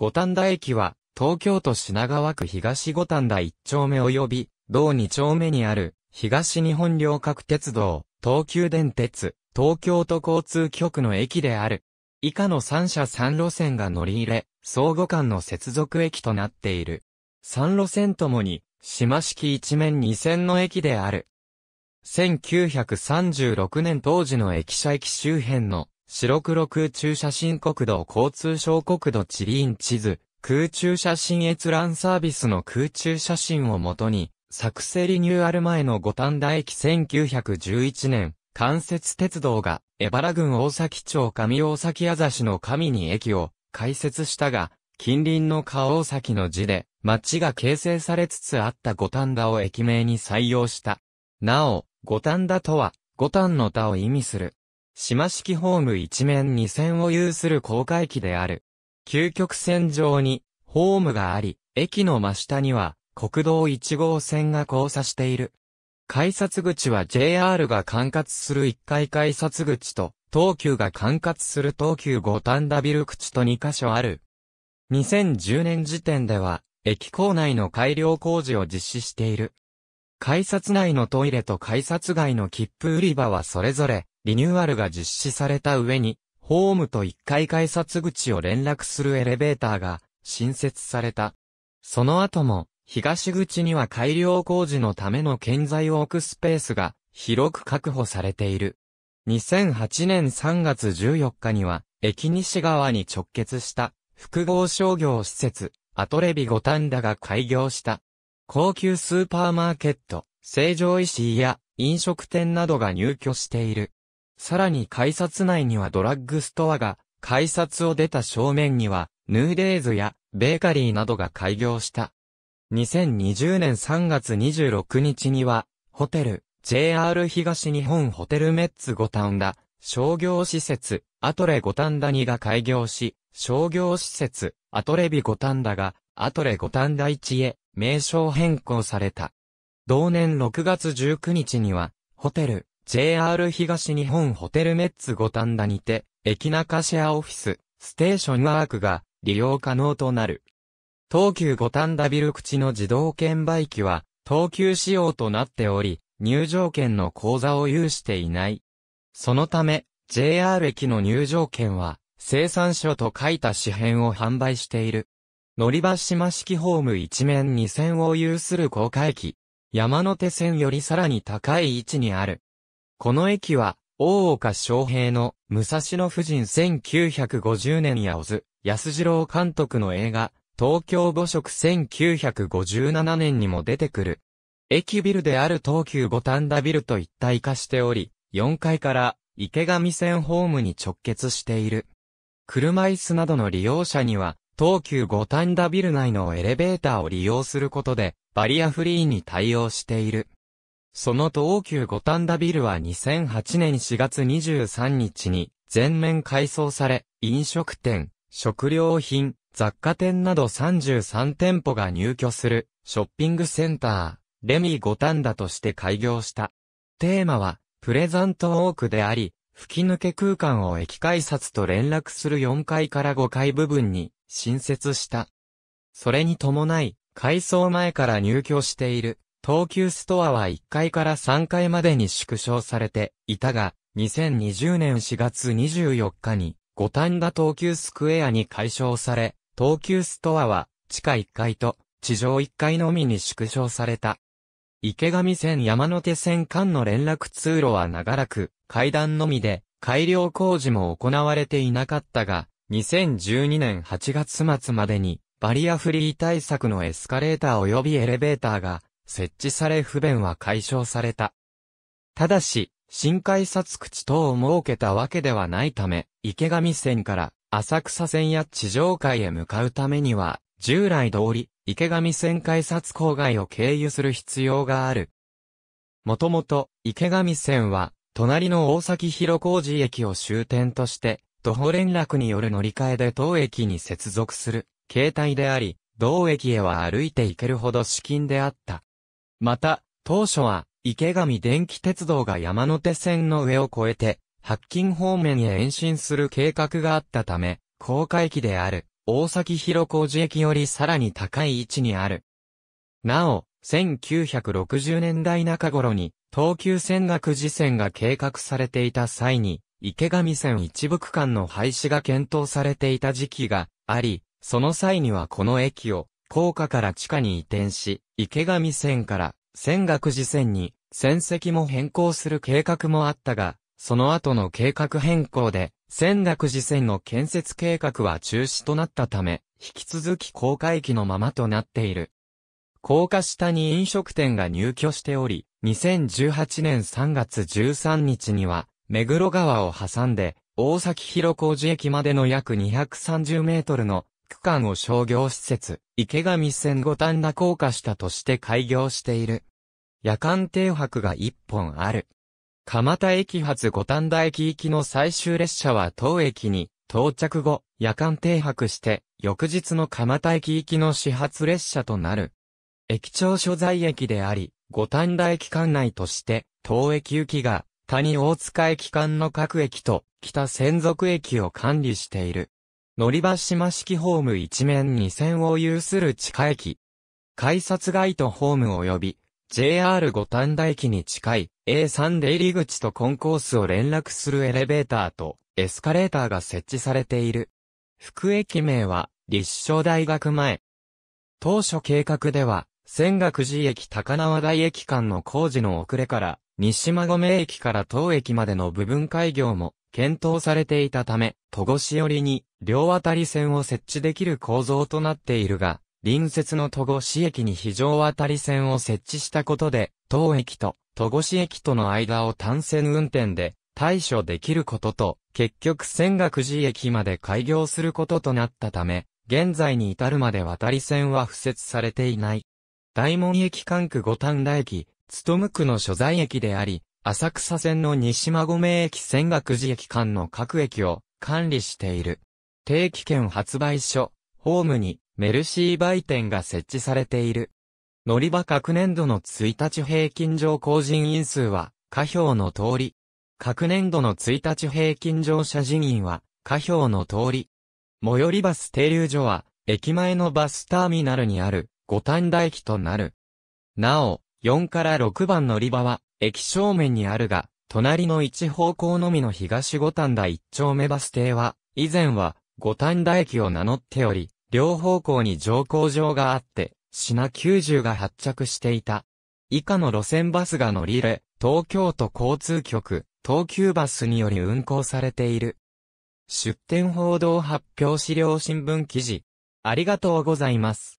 五反田駅は、東京都品川区東五反田1丁目及び、同2丁目にある、東日本両角鉄道、東急電鉄、東京都交通局の駅である。以下の3社3路線が乗り入れ、相互間の接続駅となっている。3路線ともに、島式一面2線の駅である。1936年当時の駅舎駅周辺の白黒空中写真国土交通省国土地理院地図、空中写真閲覧サービスの空中写真をもとに、作成リニューアル前の五反田駅1911年、関節鉄道が、江原郡大崎町上大崎あざしの上に駅を開設したが、近隣の河大崎の字で、町が形成されつつあった五反田を駅名に採用した。なお、五反田とは、五反の田を意味する。島式ホーム一面二線を有する公開機である。究極線上に、ホームがあり、駅の真下には、国道1号線が交差している。改札口は JR が管轄する1階改札口と、東急が管轄する東急五反田ビル口と2カ所ある。2010年時点では、駅構内の改良工事を実施している。改札内のトイレと改札外の切符売り場はそれぞれ、リニューアルが実施された上に、ホームと1階改札口を連絡するエレベーターが新設された。その後も、東口には改良工事のための建材を置くスペースが広く確保されている。2008年3月14日には、駅西側に直結した複合商業施設、アトレビ五反田が開業した。高級スーパーマーケット、成城石井や飲食店などが入居している。さらに改札内にはドラッグストアが、改札を出た正面には、ヌーデーズやベーカリーなどが開業した。2020年3月26日には、ホテル、JR 東日本ホテルメッツ五反田、商業施設、アトレ五反田2が開業し、商業施設、アトレビ五反田が、アトレ五反田1へ、名称変更された。同年6月19日には、ホテル、JR 東日本ホテルメッツ五反田にて、駅中シェアオフィス、ステーションワークが利用可能となる。東急五反田ビル口の自動券売機は、東急仕様となっており、入場券の口座を有していない。そのため、JR 駅の入場券は、生産所と書いた紙片を販売している。乗り場島式ホーム一面二線を有する高架駅。山手線よりさらに高い位置にある。この駅は、大岡昌平の武蔵野夫人1950年や小津、安次郎監督の映画、東京母食1957年にも出てくる。駅ビルである東急五反田ビルと一体化しており、4階から池上線ホームに直結している。車椅子などの利用者には、東急五反田ビル内のエレベーターを利用することで、バリアフリーに対応している。その東急五反田ビルは2008年4月23日に全面改装され、飲食店、食料品、雑貨店など33店舗が入居するショッピングセンター、レミー五反田として開業した。テーマは、プレザントオークであり、吹き抜け空間を駅改札と連絡する4階から5階部分に新設した。それに伴い、改装前から入居している東急ストアは1階から3階までに縮小されていたが、2020年4月24日に、五反田東急スクエアに解消され、東急ストアは地下1階と地上1階のみに縮小された。池上線山手線間の連絡通路は長らく階段のみで改良工事も行われていなかったが、2012年8月末までにバリアフリー対策のエスカレーター及びエレベーターが設置され不便は解消された。ただし、新改札口等を設けたわけではないため、池上線から浅草線や地上界へ向かうためには、従来通り、池上線改札郊外を経由する必要がある。もともと、池上線は、隣の大崎広小路駅を終点として、徒歩連絡による乗り換えで当駅に接続する、携帯であり、同駅へは歩いて行けるほど資金であった。また、当初は、池上電気鉄道が山手線の上を越えて、白金方面へ延伸する計画があったため、高架駅である、大崎広小路駅よりさらに高い位置にある。なお、1960年代中頃に、東急線が寺線が計画されていた際に、池上線一部区間の廃止が検討されていた時期があり、その際にはこの駅を高架から地下に移転し、池上線から仙岳寺線に線績も変更する計画もあったが、その後の計画変更で、仙岳寺線の建設計画は中止となったため、引き続き高架駅のままとなっている。高架下に飲食店が入居しており、2018年3月13日には、目黒川を挟んで、大崎広小路駅までの約230メートルの区間を商業施設、池上線五反田高架下として開業している。夜間停泊が一本ある。蒲田駅発五反田駅行きの最終列車は当駅に到着後、夜間停泊して、翌日の蒲田駅行きの始発列車となる。駅長所在駅であり、五反田駅管内として、当駅行きが、谷大塚駅間の各駅と、北専属駅を管理している。乗り場島式ホーム一面2線を有する地下駅。改札街とホーム及び JR 五反田駅に近い A3 出入り口とコンコースを連絡するエレベーターとエスカレーターが設置されている。副駅名は立正大学前。当初計画では、仙岳寺駅高輪台駅間の工事の遅れから、西馬込駅から当駅までの部分開業も、検討されていたため、戸越寄りに両渡り線を設置できる構造となっているが、隣接の戸越駅に非常渡り線を設置したことで、当駅と戸越駅との間を単線運転で対処できることと、結局仙岳寺駅まで開業することとなったため、現在に至るまで渡り線は付設されていない。大門駅管区五反田駅、勤区の所在駅であり、浅草線の西馬込駅泉岳寺駅間の各駅を管理している。定期券発売所、ホームにメルシー売店が設置されている。乗り場各年度の1日平均乗降人員数は、下表の通り。各年度の1日平均乗車人員は、下表の通り。最寄りバス停留所は、駅前のバスターミナルにある五反田駅となる。なお、4から6番乗り場は、駅正面にあるが、隣の一方向のみの東五反田一丁目バス停は、以前は五反田駅を名乗っており、両方向に乗降場があって、品90が発着していた。以下の路線バスが乗り入れ、東京都交通局、東急バスにより運行されている。出展報道発表資料新聞記事。ありがとうございます。